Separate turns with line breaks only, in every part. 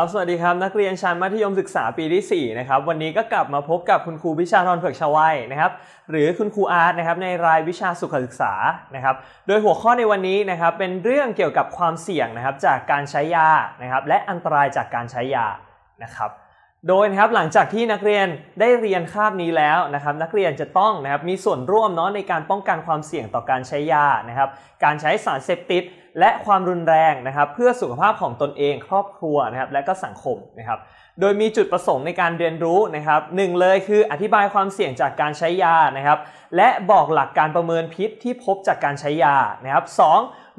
ับสวัสดีครับนักเรียนชั้นมัธยมศึกษาปีที่4นะครับวันนี้ก็กลับมาพบกับคุณครูวิชาทรเผือกชวัยนะครับ หรือคุณครูอาร์ตนะครับ ในรายวิชาสุขศึกษานะครับ โดยหัวข้อในวันนี้นะครับเป็นเรื่องเกี่ยวกับความเสี่ยงนะครับจากการใช้ยานะครับ และอันตรายจากการใช้ยานะครับโดยนะครับหลังจากที่นักเรียนได้เรียนคาบนี้แล้วนะครับนักเรียนจะต้องนะครับมีส่วนร่วมเนาะในการป้องกันความเสี่ยงต่อการใช้ยานะครับการใช้สารเสพติดและความรุนแรงนะครับเพื่อสุขภาพของตนเองครอบครัวนะครับและก็สังคมนะครับโดยมีจุดประสงค์ในการเรียนรู้นะครับหนึ่งเลยคืออธิบายความเสี่ยงจากการใช้ยานะครับ และบอกหลักการประเมินพิษที่พบจากการใช้ยานะครับส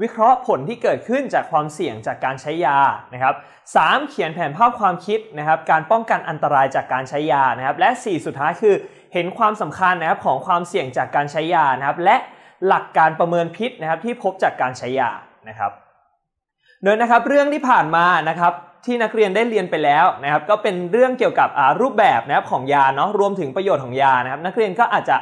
วิเคราะห์ผลที่เกิดขึ้นจากความเสี่ยงจากการใช้ยานะครับสเขียนแผนภาพความคิดนะครับ การป้องกันอันตรายจากการใช้ยานะครับ และ 4 สุดท้ายคือ เห็นความสำคัญนะครับของความเสี่ยงจากการใช้ยานะครับ และหลักการประเมินพิษนะครับ ที่พบจากการใช้ยานะครับโดยนะครับเรื่องที่ผ่านมานะครับที่นักเรียนได้เรียนไปแล้วนะครับก็เป็นเรื่องเกี่ยวกับรูปแบบนะครับของยาเนาะรวมถึงประโยชน์ของยานะครับ นักเรียนก็อาจจะ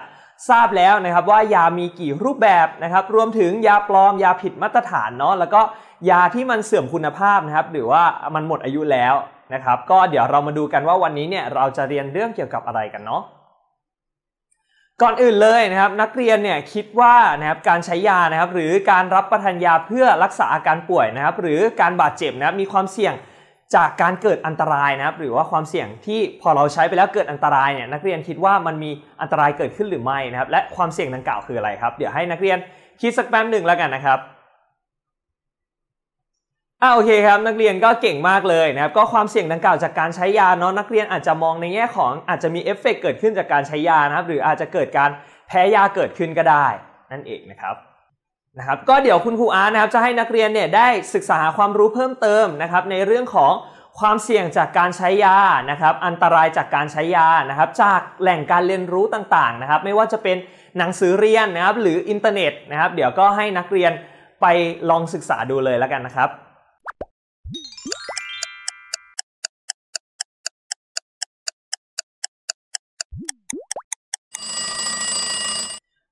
ทราบแล้วนะครับว่ายามีกี่รูปแบบนะครับรวมถึงยาปลอมยาผิดมาตรฐานเนาะแล้วก็ยาที่มันเสื่อมคุณภาพนะครับหรือว่ามันหมดอายุแล้วนะครับ ก็เดี๋ยวเรามาดูกันว่าวันนี้เนี่ยเราจะเรียนเรื่องเกี่ยวกับอะไรกันเนาะก่อนอื่นเลยนะครับนักเรียนเนี่ยคิดว่านะครับการใช้ยานะครับหรือการรับประทานยาเพื่อรักษาอาการป่วยนะครับ หรือการบาดเจ็บนะครับมีความเสี่ยงจากการเกิดอันตรายนะครับ หรือว่าความเสี่ยงที่พอเราใช้ไปแล้วเกิดอันตรายเนี่ยนักเรียนคิดว่ามันมีอันตรายเกิดขึ้นหรือไม่นะครับ และความเสี่ยงดังกล่าวคืออะไรครับ เดี๋ยวให้นักเรียนคิดสักแป๊บหนึ่งแล้วกันนะครับอ่าโอเคครับ นักเรียนก็เก่งมากเลยนะครับก็ความเสี่ยงดังกล่าวจากการใช้ยาเนาะนักเรียนอาจจะมองในแง่ของอาจจะมีเอฟเฟกเกิดขึ้นจากการใช้ยานะครับ หรืออาจจะเกิดการแพ้ยาเกิดขึ้นก็ได้ นั่นเองนะครับนะครับก็เดี๋ยวคุณครูอาร์ตนะครับจะให้นักเรียนเนี่ยได้ศึกษาความรู้เพิ่มเติมนะครับ ในเรื่องของความเสี่ยงจากการใช้ยานะครับ อันตรายจากการใช้ยานะครับ จากแหล่งการเรียนรู้ต่างๆนะครับ ไม่ว่าจะเป็นหนังสือเรียนนะครับหรืออินเทอร์เน็ตนะครับ เดี๋ยวก็ให้นักเรียนไปลองศึกษาดูเลยแล้วกันนะครับ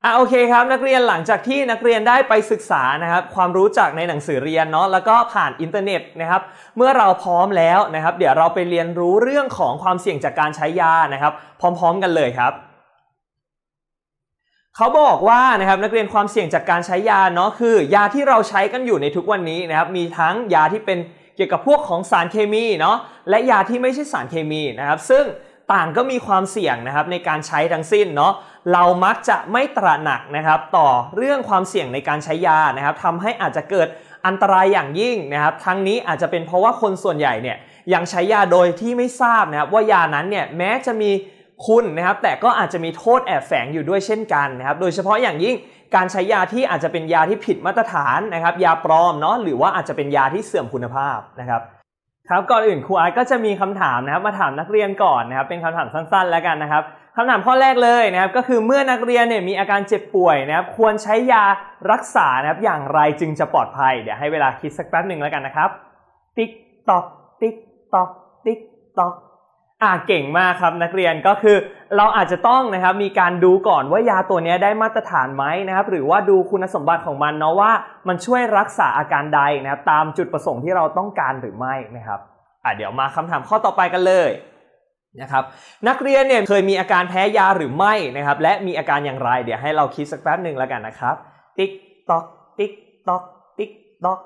อ่ะโอเคครับ นักเรียนหลังจากที่นักเรียนได้ไปศึกษานะครับ ความรู้จากในหนังสือเรียนเนาะแล้วก็ผ่านอินเทอร์เน็ตนะครับ เมื่อเราพร้อมแล้วนะครับ เดี๋ยวเราไปเรียนรู้เรื่องของความเสี่ยงจากการใช้ยานะครับ พร้อมๆกันเลยครับ เขาบอกว่านะครับนักเรียนความเสี่ยงจากการใช้ยาเนาะคือยาที่เราใช้กันอยู่ในทุกวันนี้นะครับ มีทั้งยาที่เป็นเกี่ยวกับพวกของสารเคมีเนาะและยาที่ไม่ใช่สารเคมีนะครับ ซึ่งต่างก็มีความเสี่ยงนะครับในการใช้ทั้งสิ้นเนาะ เรามักจะไม่ตระหนักนะครับต่อเรื่องความเสี่ยงในการใช้ยานะครับทำให้อาจจะเกิดอันตรายอย่างยิ่งนะครับ ทั้งนี้อาจจะเป็นเพราะว่าคนส่วนใหญ่เนี่ยยังใช้ยาโดยที่ไม่ทราบนะครับว่ายานั้นเนี่ยแม้จะมีคุณนะครับแต่ก็อาจจะมีโทษแอบแฝงอยู่ด้วยเช่นกันนะครับโดยเฉพาะอย่างยิ่งการใช้ยาที่อาจจะเป็นยาที่ผิดมาตรฐานนะครับ ยาปลอมเนาะหรือว่าอาจจะเป็นยาที่เสื่อมคุณภาพนะครับครับก่อนอื่นครูอาร์ตก็จะมีคำถามนะครับมาถามนักเรียนก่อนนะครับเป็นคำถามสั้นๆ แล้วกันนะครับคำถามข้อแรกเลยนะครับ ก็คือเมื่อนักเรียนเนี่ยมีอาการเจ็บป่วยนะครับ ควรใช้ยารักษานะครับอย่างไรจึงจะปลอดภัยเดี๋ยวให้เวลาคิดสักแป๊บหนึ่งแล้วกันนะครับ ติ๊กตอก ติ๊กตอก ติ๊กตอกอ่าเก่งมากครับนักเรียนก็คือเราอาจจะต้องนะครับมีการดูก่อนว่ายาตัวนี้ได้มาตรฐานไหมนะครับหรือว่าดูคุณสมบัติของมันเนาะว่ามันช่วยรักษาอาการใดนะครับตามจุดประสงค์ที่เราต้องการหรือไม่นะครับอ่ะเดี๋ยวมาคำถามข้อต่อไปกันเลยนะครับนักเรียนเนี่ยเคยมีอาการแพ้ยาหรือไม่นะครับและมีอาการอย่างไรเดี๋ยวให้เราคิดสักแป๊บหนึ่งแล้วกันนะครับติ๊กตอกติ๊กตอกติ๊กตอก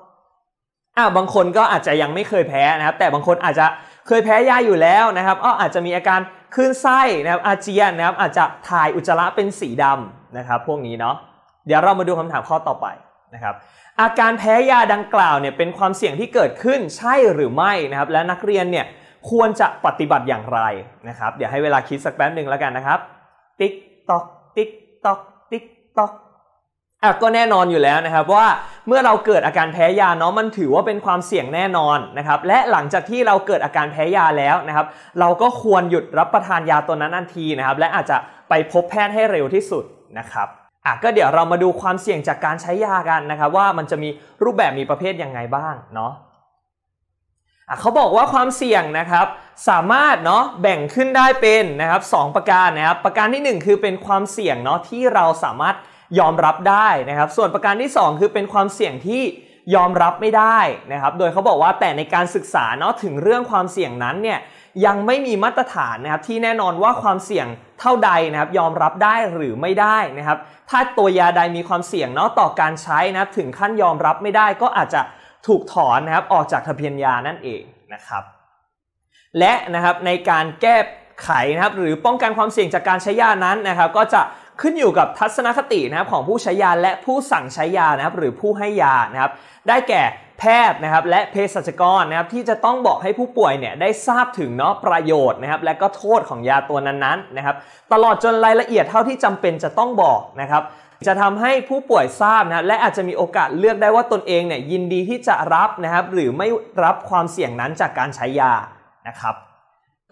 อ่าบางคนก็อาจจะยังไม่เคยแพ้นะครับแต่บางคนอาจจะเคยแพ้ยาอยู่แล้วนะครับก็อาจจะมีอาการขึ้นไส้นะครับ อาเจียนนะครับอาจจะถ่ายอุจจาระเป็นสีดำนะครับพวกนี้เนาะเดี๋ยวเรามาดูคำถามข้อต่อไปนะครับอาการแพ้ยาดังกล่าวเนี่ยเป็นความเสี่ยงที่เกิดขึ้นใช่หรือไม่นะครับและนักเรียนเนี่ยควรจะปฏิบัติอย่างไรนะครับเดี๋ยวให้เวลาคิดสักแป๊บหนึ่งแล้วกันนะครับ ติ๊กตอกติ๊กตอกติ๊กตอกอ่ะก็แน่นอนอยู่แล้วนะครับว่าเมื่อเราเกิดอาการแพ้ยาเนาะมันถือว่าเป็นความเสี่ยงแน่นอนนะครับ และหลังจากที่เราเกิดอาการแพ้ยาแล้วนะครับ เราก็ควรหยุดรับประทานยาตัวนั้นทันทีนะครับ และอาจจะไปพบแพทย์ให้เร็วที่สุดนะครับอ่ะก็เดี๋ยวเรามาดูความเสี่ยงจากการใช้ยากันนะครับ ว่ามันจะมีรูปแบบมีประเภทยังไงบ้างเนาะอ่ะเขาบอกว่าความเสี่ยงนะครับ สามารถเนาะแบ่งขึ้นได้เป็นนะครับ 2 ประการนะครับประการที่ 1 คือเป็นความเสี่ยงเนาะที่เราสามารถยอมรับได้นะครับ ส่วนประการที่ 2 คือเป็นความเสี่ยงที่ยอมรับไม่ได้นะครับโดยเขาบอกว่าแต่ในการศึกษาเนาะถึงเรื่องความเสี่ยงนั้นเนี่ยยังไม่มีมาตรฐานนะครับ ที่แน่นอนว่าความเสี่ยงเท่าใดนะครับ ยอมรับได้หรือไม่ได้นะครับ ถ้าตัวยาใดมีความเสี่ยงเนาะต่อการใช้นะถึงขั้นยอมรับไม่ได้ก็อาจจะถูกถอนนะครับออกจากทะเบียนยานั่นเองนะครับ และนะครับในการแก้ไขนะครับหรือป้องกันความเสี่ยงจากการใช้ยานั้นนะครับ ก็จะขึ้นอยู่กับทัศนคตินะครับของผู้ใช้ยาและผู้สั่งใช้ยานะครับหรือผู้ให้ยานะครับ ได้แก่แพทย์นะครับและเภสัชกรนะครับที่จะต้องบอกให้ผู้ป่วยเนี่ยได้ทราบถึงเนาะประโยชน์นะครับ และก็โทษของยาตัวนั้นๆนะครับ ตลอดจนรายละเอียดเท่าที่จำเป็นจะต้องบอกนะครับ จะทำให้ผู้ป่วยทราบนะและอาจจะมีโอกาสเลือกได้ว่าตนเองเนี่ยยินดีที่จะรับนะครับ หรือไม่รับความเสี่ยงนั้นจากการใช้ยานะครับ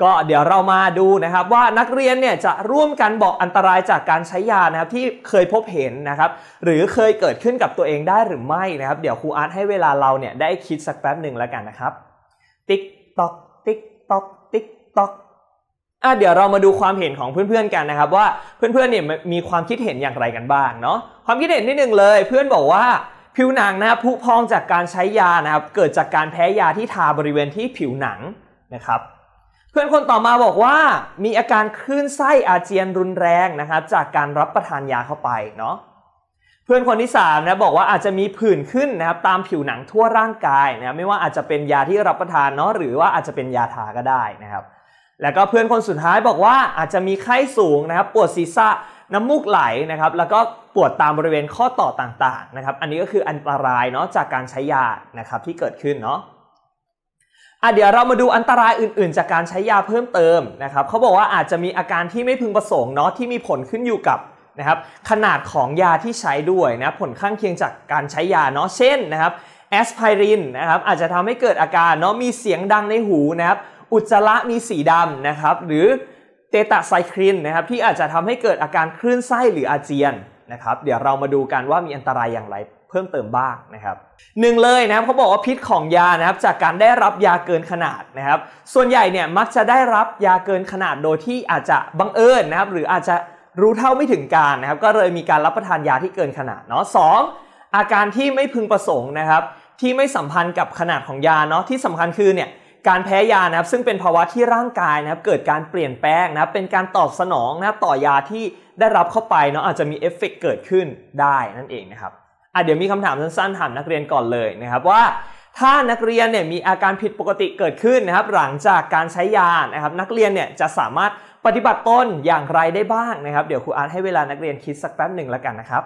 ก็เดี๋ยวเรามาดูนะครับว่านักเรียนเนี่ยจะร่วมกันบอกอันตรายจากการใช้ยานะครับ ที่เคยพบเห็นนะครับ หรือเคยเกิดขึ้นกับตัวเองได้หรือไม่นะครับ เดี๋ยวครูอาร์ตให้เวลาเราเนี่ยได้คิดสักแป๊บหนึ่งแล้วกันนะครับ ติ๊กตอกติ๊กตอกติ๊กตอกอ่ะเดี๋ยวเรามาดูความเห็นของเพื่อนๆกันนะครับ ว่าเพื่อนๆเนี่ยมีความคิดเห็นอย่างไรกันบ้างเนาะความคิดเห็นที่หนึ่งเลยเพื่อนบอกว่าผิวหนังนะครับผุพองจากการใช้ยานะครับ เกิดจากการแพ้ยาที่ทาบริเวณที่ผิวหนังนะครับเพื่อนคนต่อมาบอกว่ามีอาการคลื่นไส้อาเจียนรุนแรงนะครับ จากการรับประทานยาเข้าไปเนาะเพื่อนคนที่3นะบอกว่าอาจจะมีผื่นขึ้นนะครับตามผิวหนังทั่วร่างกายนะไม่ว่าอาจจะเป็นยาที่รับประทานเนาะหรือว่าอาจจะเป็นยาทาก็ได้นะครับ แล้วก็เพื่อนคนสุดท้ายบอกว่าอาจจะมีไข้สูงนะครับ ปวดศีรษะน้ำมูกไหลนะครับแล้วก็ปวดตามบริเวณข้อต่อต่าง ๆนะครับ อันนี้ก็คืออันตรายเนาะจากการใช้ยานะครับที่เกิดขึ้นเนาะอ่ะเดี๋ยวเรามาดูอันตรายอื่นๆจากการใช้ยาเพิ่มเติมนะครับ เขาบอกว่าอาจจะมีอาการที่ไม่พึงประสงค์เนาะที่มีผลขึ้นอยู่กับนะครับ ขนาดของยาที่ใช้ด้วยนะผลข้างเคียงจากการใช้ยาเนาะเช่นนะครับแอสไพรินนะครับอาจจะทำให้เกิดอาการเนาะมีเสียงดังในหูนะครับอุจจาระมีสีดำนะครับหรือเตตาไซคลินนะครับที่อาจจะทำให้เกิดอาการคลื่นไส้หรืออาเจียนนะครับเดี๋ยวเรามาดูกันว่ามีอันตรายอย่างไรเพิ่มเติมบ้างนะครับหนึ่งเลยนะครับเขาบอกว่าพิษของยานะครับ จากการได้รับยาเกินขนาดนะครับส่วนใหญ่เนี่ยมักจะได้รับยาเกินขนาดโดยที่อาจจะบังเอิญนะครับหรืออาจจะรู้เท่าไม่ถึงการนะครับ ก็เลยมีการรับประทานยาที่เกินขนาดเนาะสองอาการที่ไม่พึงประสงค์นะครับ ที่ไม่สัมพันธ์กับขนาดของยาเนาะที่สำคัญคือเนี่ยการแพ้ยานะครับ ซึ่งเป็นภาวะที่ร่างกายนะครับ เกิดการเปลี่ยนแปลงนะครับ เป็นการตอบสนองนะต่อยาที่ได้รับเข้าไปเนาะอาจจะมีเอฟเฟกเกิดขึ้นได้นั่นเองนะครับ่ะเดี๋ยวมีคำถามสั้นๆถามนักเรียนก่อนเลยนะครับว่า ถ้านักเรียนเนี่ย มีอาการผิดปกติเกิดขึ้นนะครับ หลังจากการใช้ยานะครับ นักเรียนเนี่ย จะสามารถปฏิบัติต้นอย่างไรได้บ้างนะครับ เดี๋ยวครูอาร์ตให้เวลานักเรียนคิดสักแป๊บหนึ่งแล้วกันนะครับ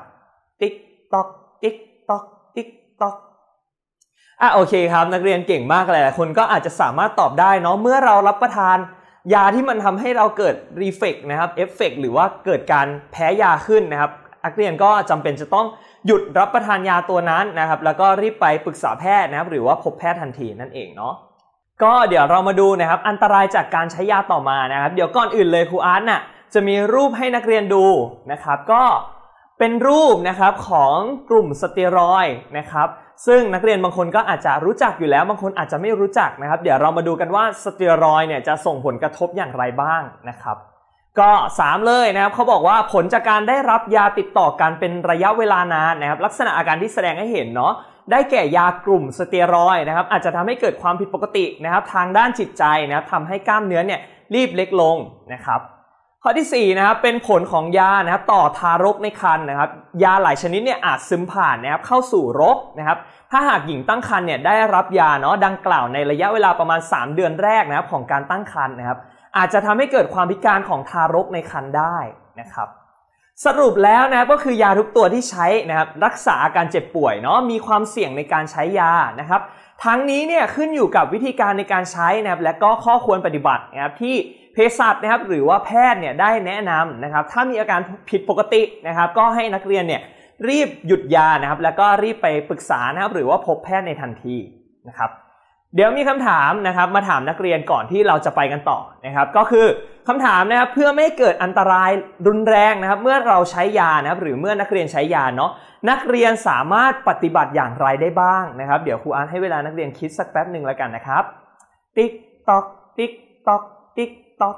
ติ๊กตอกติ๊กตอกติ๊กตอกอ่ะโอเคครับ นักเรียนเก่งมากหลายคนก็อาจจะสามารถตอบได้เนาะเมื่อเรารับประทาน ยาที่มันทำให้เราเกิดรีเฟกนะครับเอฟเฟกหรือว่าเกิดการแพ้ยาขึ้นนะครับ นักเรียนก็จำเป็นจะต้องหยุดรับประทานยาตัวนั้นนะครับแล้วก็รีบไปปรึกษาแพทย์นะครับ หรือว่าพบแพทย์ทันทีนั่นเองเนาะก็เดี๋ยวเรามาดูนะครับอันตรายจากการใช้ยาต่อมานะครับ เดี๋ยวก่อนอื่นเลยครูอาร์ตน่ะจะมีรูปให้นักเรียนดูนะครับ ก็เป็นรูปนะครับของกลุ่มสเตียรอยนะครับ ซึ่งนักเรียนบางคนก็อาจจะรู้จักอยู่แล้วบางคนอาจจะไม่รู้จักนะครับ เดี๋ยวเรามาดูกันว่าสเตียรอยเนี่ยจะส่งผลกระทบอย่างไรบ้างนะครับก็ 3 เลยนะครับเขาบอกว่าผลจากการได้รับยาติดต่อกันเป็นระยะเวลานานนะครับลักษณะอาการที่แสดงให้เห็นเนาะได้แก่ยากลุ่มสเตียรอยนะครับ อาจจะทำให้เกิดความผิดปกตินะครับ ทางด้านจิตใจนะครับทำให้กล้ามเนื้อเนี่ยรีบเล็กลงนะครับข้อที่4นะครับเป็นผลของยานะครับต่อทารกในครรภ์นะครับ ยาหลายชนิดเนี่ยอาจซึมผ่านนะครับเข้าสู่รกนะครับ ถ้าหากหญิงตั้งครรภ์เนี่ยได้รับยาเนาะดังกล่าวในระยะเวลาประมาณ 3 เดือนแรกนะครับ ของการตั้งครรภ์นะครับอาจจะทำให้เกิดความพิการของทารกในครรภ์ได้นะครับสรุปแล้วนะก็คือยาทุกตัวที่ใช้นะครับรักษาอาการเจ็บป่วยเนาะมีความเสี่ยงในการใช้ยานะครับ ทั้งนี้เนี่ยขึ้นอยู่กับวิธีการในการใช้นะครับ และก็ข้อควรปฏิบัตินะครับ ที่เภสัชนะครับ หรือว่าแพทย์เนี่ยได้แนะนำนะครับ ถ้ามีอาการผิดปกตินะครับ ก็ให้นักเรียนเนี่ยรีบหยุดยานะครับ แล้วก็รีบไปปรึกษานะครับ หรือว่าพบแพทย์ในทันทีนะครับเดี๋ยวมีคำถามนะครับ มาถามนักเรียนก่อนที่เราจะไปกันต่อนะครับ ก็คือคำถามนะครับเพื่อไม่เกิดอันตรายรุนแรงนะครับ เมื่อเราใช้ยานะครับหรือเมื่อนักเรียนใช้ยาเนาะนักเรียนสามารถปฏิบัติอย่างไรได้บ้างนะครับ เดี๋ยวครูอานให้เวลานักเรียนคิดสักแป๊บหนึ่งแล้วกันนะครับ ติ๊กตอกติ๊กตอกติ๊กตอก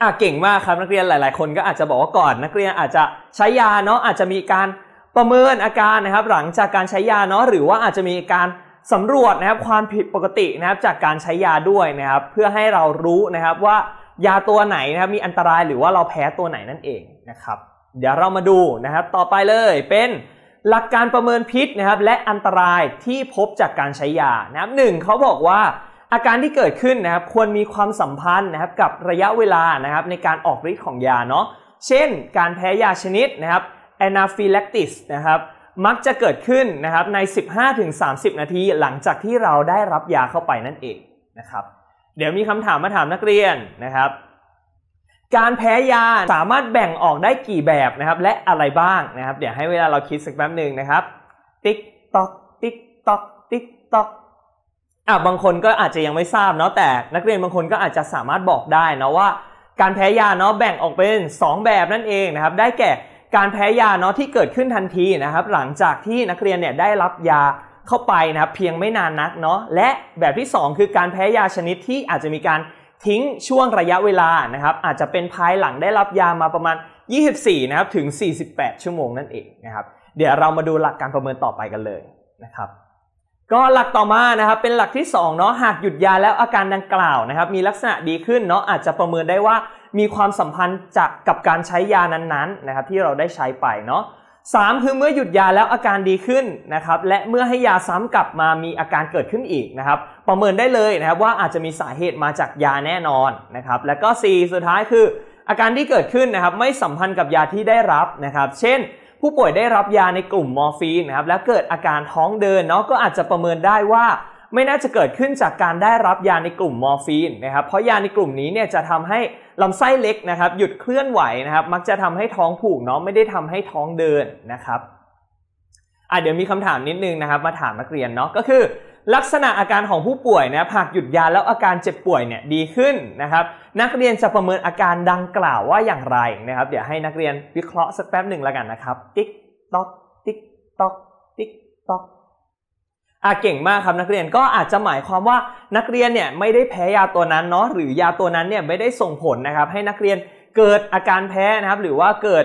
อ่ะเก่งมากครับ นักเรียนหลาย ๆ คนก็อาจจะบอกว่าก่อนนักเรียนอาจจะใช้ยาเนาะอาจจะมีการประเมินอาการนะครับ หลังจากการใช้ยาเนาะหรือว่าอาจจะมีการสำรวจนะครับความผิดปกตินะครับจากการใช้ยาด้วยนะครับ เพื่อให้เรารู้นะครับว่ายาตัวไหนนะครับมีอันตรายหรือว่าเราแพ้ตัวไหนนั่นเองนะครับ เดี๋ยวเรามาดูนะครับ ต่อไปเลยเป็นหลักการประเมินพิษนะครับ และอันตรายที่พบจากการใช้ยานะครับหนึ่งเขาบอกว่าอาการที่เกิดขึ้นนะครับควรมีความสัมพันธ์นะครับ กับระยะเวลานะครับ ในการออกฤทธิ์ของยาเนาะเช่นการแพ้ยาชนิดนะครับอนาฟิ y เลติสนะครับมักจะเกิดขึ้นนะครับใน 15-30 นาทีหลังจากที่เราได้รับยาเข้าไปนั่นเองนะครับ เดี๋ยวมีคำถามมาถามนักเรียนนะครับ การแพ้ยาสามารถแบ่งออกได้กี่แบบนะครับและอะไรบ้างนะครับ เดี๋ยวให้เวลาเราคิดสักแป๊บหนึ่งนะครับ ติ๊กตอกติ๊กตอกติ๊กตอกอ่ะบางคนก็อาจจะยังไม่ทราบเนาะแต่นักเรียนบางคนก็อาจจะสามารถบอกได้นะว่า การแพ้ยาเนาะแบ่งออกเป็น 2 แบบนั่นเองนะครับ ได้แก่การแพ้ยาเนาะที่เกิดขึ้นทันทีนะครับหลังจากที่นักเรียนเนี่ยได้รับยาเข้าไปนะครับเพียงไม่นานนักเนาะและแบบที่ 2 คือการแพ้ยาชนิดที่อาจจะมีการทิ้งช่วงระยะเวลานะครับอาจจะเป็นภายหลังได้รับยามาประมาณ 24 นะครับถึง 48 ชั่วโมงนั่นเองนะครับเดี๋ยวเรามาดูหลักการประเมินต่อไปกันเลยนะครับก็หลักต่อมานะครับเป็นหลักที่ 2 เนาะหากหยุดยาแล้วอาการดังกล่าวนะครับมีลักษณะดีขึ้นเนาะอาจจะประเมินได้ว่ามีความสัมพันธ์จากกับการใช้ยานั้นๆนะครับที่เราได้ใช้ไปเนาะสามคือเมื่อหยุดยาแล้วอาการดีขึ้นนะครับและเมื่อให้ยาซ้ำกลับมามีอาการเกิดขึ้นอีกนะครับ ประเมินได้เลยนะครับว่าอาจจะมีสาเหตุมาจากยาแน่นอนนะครับ แล้วก็ C สุดท้ายคือ อาการที่เกิดขึ้นนะครับ ไม่สัมพันธ์กับยาที่ได้รับนะครับ เช่นผู้ป่วยได้รับยาในกลุ่มมอร์ฟีนนะครับแล้วเกิดอาการท้องเดินเนาะก็อาจจะประเมินได้ว่าไม่น่าจะเกิดขึ้นจากการได้รับยาในกลุ่มมอร์ฟีนนะครับ เพราะยาในกลุ่มนี้เนี่ยจะทำให้ลำไส้เล็กนะครับ หยุดเคลื่อนไหวนะครับมักจะทำให้ท้องผูกเนาะไม่ได้ทำให้ท้องเดินนะครับอ่ะเดี๋ยวมีคำถามนิดนึงนะครับ มาถามนักเรียนเนาะก็คือ ลักษณะอาการของผู้ป่วยนะหากหยุดยาแล้วอาการเจ็บป่วยเนี่ยดีขึ้นนะครับ นักเรียนจะประเมินอาการดังกล่าวว่าอย่างไรนะครับ เดี๋ยวให้นักเรียนวิเคราะห์สักแป๊บหนึ่งแล้วกันนะครับ ติ๊กต๊อกติ๊กต๊อกติ๊กต๊อกอาเก่งมากครับนักเรียนก็อาจจะหมายความว่านักเรียนเนี่ยไม่ได้แพ้ยาตัวนั้นเนาะหรือยาตัวนั้นเนี่ยไม่ได้ส่งผลนะครับ ให้นักเรียนเกิดอาการแพ้นะครับหรือว่าเกิด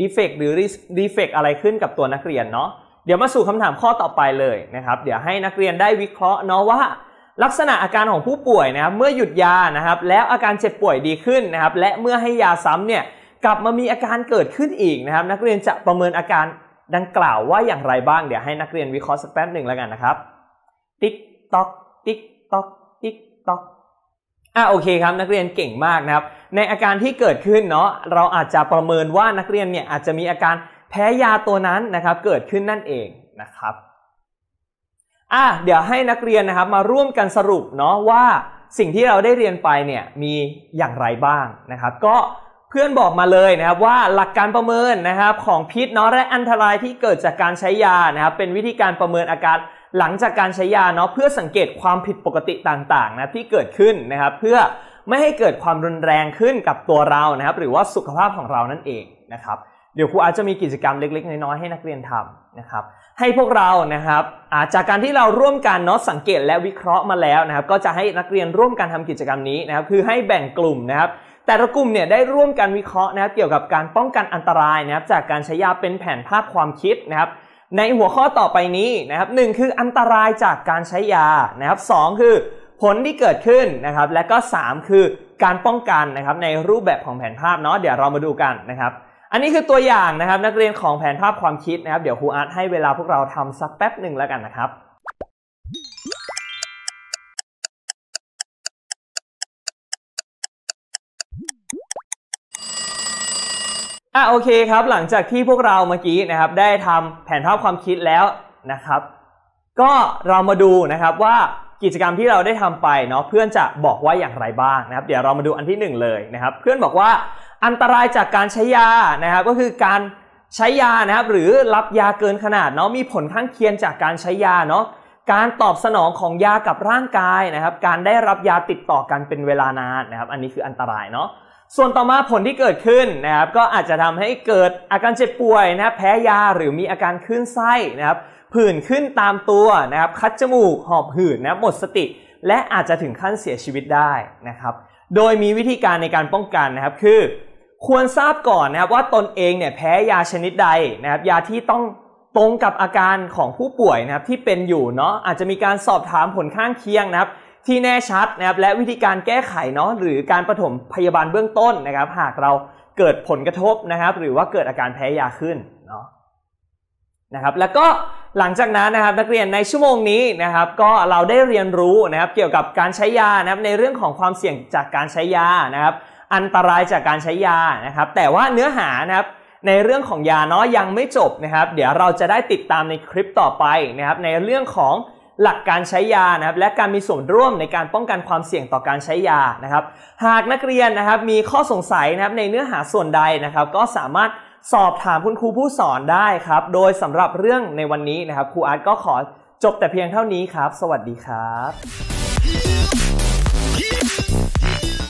ดีเฟกหรือดีเฟกอะไรขึ้นกับตัวนักเรียนเนาะเดี๋ยวมาสู่คำถามข้อต่อไปเลยนะครับ เดี๋ยวให้นักเรียนได้วิเคราะห์เนาะว่า ลักษณะอาการของผู้ป่วยนะครับเมื่อหยุดยานะครับแล้วอาการเจ็บป่วยดีขึ้นนะครับและเมื่อให้ยาซ้ำเนี่ยกลับมามีอาการเกิดขึ้นอีกนะครับนักเรียนจะประเมินอาการดังกล่าวว่าอย่างไรบ้างเดี๋ยวให้นักเรียนวิเคราะห์สักแป๊บหนึ่งแล้วกันนะครับ ติ๊กต๊อกติ๊กต๊อกติ๊กต๊อกอ่ะโอเคครับนักเรียนเก่งมากนะครับในอาการที่เกิดขึ้นเนาะเราอาจจะประเมินว่านักเรียนเนี่ยอาจจะมีอาการแพ้ยาตัวนั้นนะครับ เกิดขึ้นนั่นเองนะครับ อ่ะเดี๋ยวให้นักเรียนนะครับมาร่วมกันสรุปเนาะว่าสิ่งที่เราได้เรียนไปเนี่ยมีอย่างไรบ้างนะครับ ก็เพื่อนบอกมาเลยนะครับว่าหลักการประเมินนะครับของพิษเนาะและอันตรายที่เกิดจากการใช้ยานะครับ เป็นวิธีการประเมินอาการหลังจากการใช้ยาเนาะเพื่อสังเกตความผิดปกติต่างๆนะที่เกิดขึ้นนะครับ เพื่อไม่ให้เกิดความรุนแรงขึ้นกับตัวเรานะครับ หรือว่าสุขภาพของเรานั่นเองนะครับเดี๋ยวครูอาจจะมีกิจกรรมเล็กๆ น้อยๆให้นักเรียนทำนะครับ ให้พวกเรานะครับาจากการที่เราร่วมกันเนาะสังเกต และวิเคราะห์มาแล้วนะครับ ก็จะให้นักเรียนร่วมกันทำกิจกรรมนี้นะครับ คือให้แบ่งกลุ่มนะครับแต่ละกลุ่มเนี่ยได้ร่วมกันวิเคราะห์นะครับเกี่ยวกับการป้องกันอันตรายนะครับจากการใช้ยาเป็นแผนภาพความคิดนะครับ ในหัวข้อต่อไปนี้นะครับหคืออันตรายจากการใช้ยานะครับสคือผลที่เกิดขึ้นนะครับ และก็ 3 คือการป้องกันนะครับในรูปแบบของแผนภาพเนาะเดี๋ยวเรามาดูกันนะครับ อันนี้คือตัวอย่างนะครับ นักเรียนของแผนภาพความคิดนะครับ เดี๋ยวครูอาร์ตให้เวลาพวกเราทำสักแป๊บหนึ่งแล้วกันนะครับอ่ะโอเคครับหลังจากที่พวกเราเมื่อกี้นะครับ ได้ทำแผนภาพความคิดแล้วนะครับ ก็เรามาดูนะครับว่ากิจกรรมที่เราได้ทำไปเนาะเพื่อนจะบอกว่าอย่างไรบ้างนะครับ เดี๋ยวเรามาดูอันที่ 1 เลยนะครับ เพื่อนบอกว่าอันตรายจากการใช้ยานะครับ ก็คือการใช้ยานะครับหรือรับยาเกินขนาดเนาะมีผลข้างเคียงจากการใช้ยาเนาะการตอบสนองของยากับร่างกายนะครับ การได้รับยาติดต่อกันเป็นเวลานานนะครับ อันนี้คืออันตรายเนาะส่วนต่อมาผลที่เกิดขึ้นนะครับก็อาจจะทำให้เกิดอาการเจ็บป่วยนะแพ้ยาหรือมีอาการคลื่นไส้นะครับผื่นขึ้นตามตัวนะครับคัดจมูก หอบหืดนะหมดสติ และอาจจะถึงขั้นเสียชีวิตได้นะครับ โดยมีวิธีการในการป้องกันนะครับ คือ ควรทราบก่อนนะครับว่าตนเองเนี่ยแพ้ยาชนิดใดนะครับยาที่ต้องตรงกับอาการของผู้ป่วยนะครับที่เป็นอยู่เนาะอาจจะมีการสอบถามผลข้างเคียงนะครับที่แน่ชัดนะครับ และวิธีการแก้ไขเนาะหรือการปฐมพยาบาลเบื้องต้นนะครับ หากเราเกิดผลกระทบนะครับ หรือว่าเกิดอาการแพ้ยาขึ้นเนาะนะครับ แล้วก็หลังจากนั้นนะครับ นักเรียนในชั่วโมงนี้นะครับก็เราได้เรียนรู้นะครับเกี่ยวกับการใช้ยานะครับ ในเรื่องของความเสี่ยงจากการใช้ยานะครับ อันตรายจากการใช้ยานะครับ แต่ว่าเนื้อหานะครับ ในเรื่องของยาเนาะยังไม่จบนะครับ เดี๋ยวเราจะได้ติดตามในคลิปต่อไปนะครับ ในเรื่องของหลักการใช้ยานะครับและการมีส่วนร่วมในการป้องกันความเสี่ยงต่อการใช้ยานะครับ หากนักเรียนนะครับมีข้อสงสัยนะครับในเนื้อหาส่วนใดนะครับก็สามารถสอบถามคุณครูผู้สอนได้ครับโดยสำหรับเรื่องในวันนี้นะครับครูอาร์ตก็ขอจบแต่เพียงเท่านี้ครับสวัสดีครับ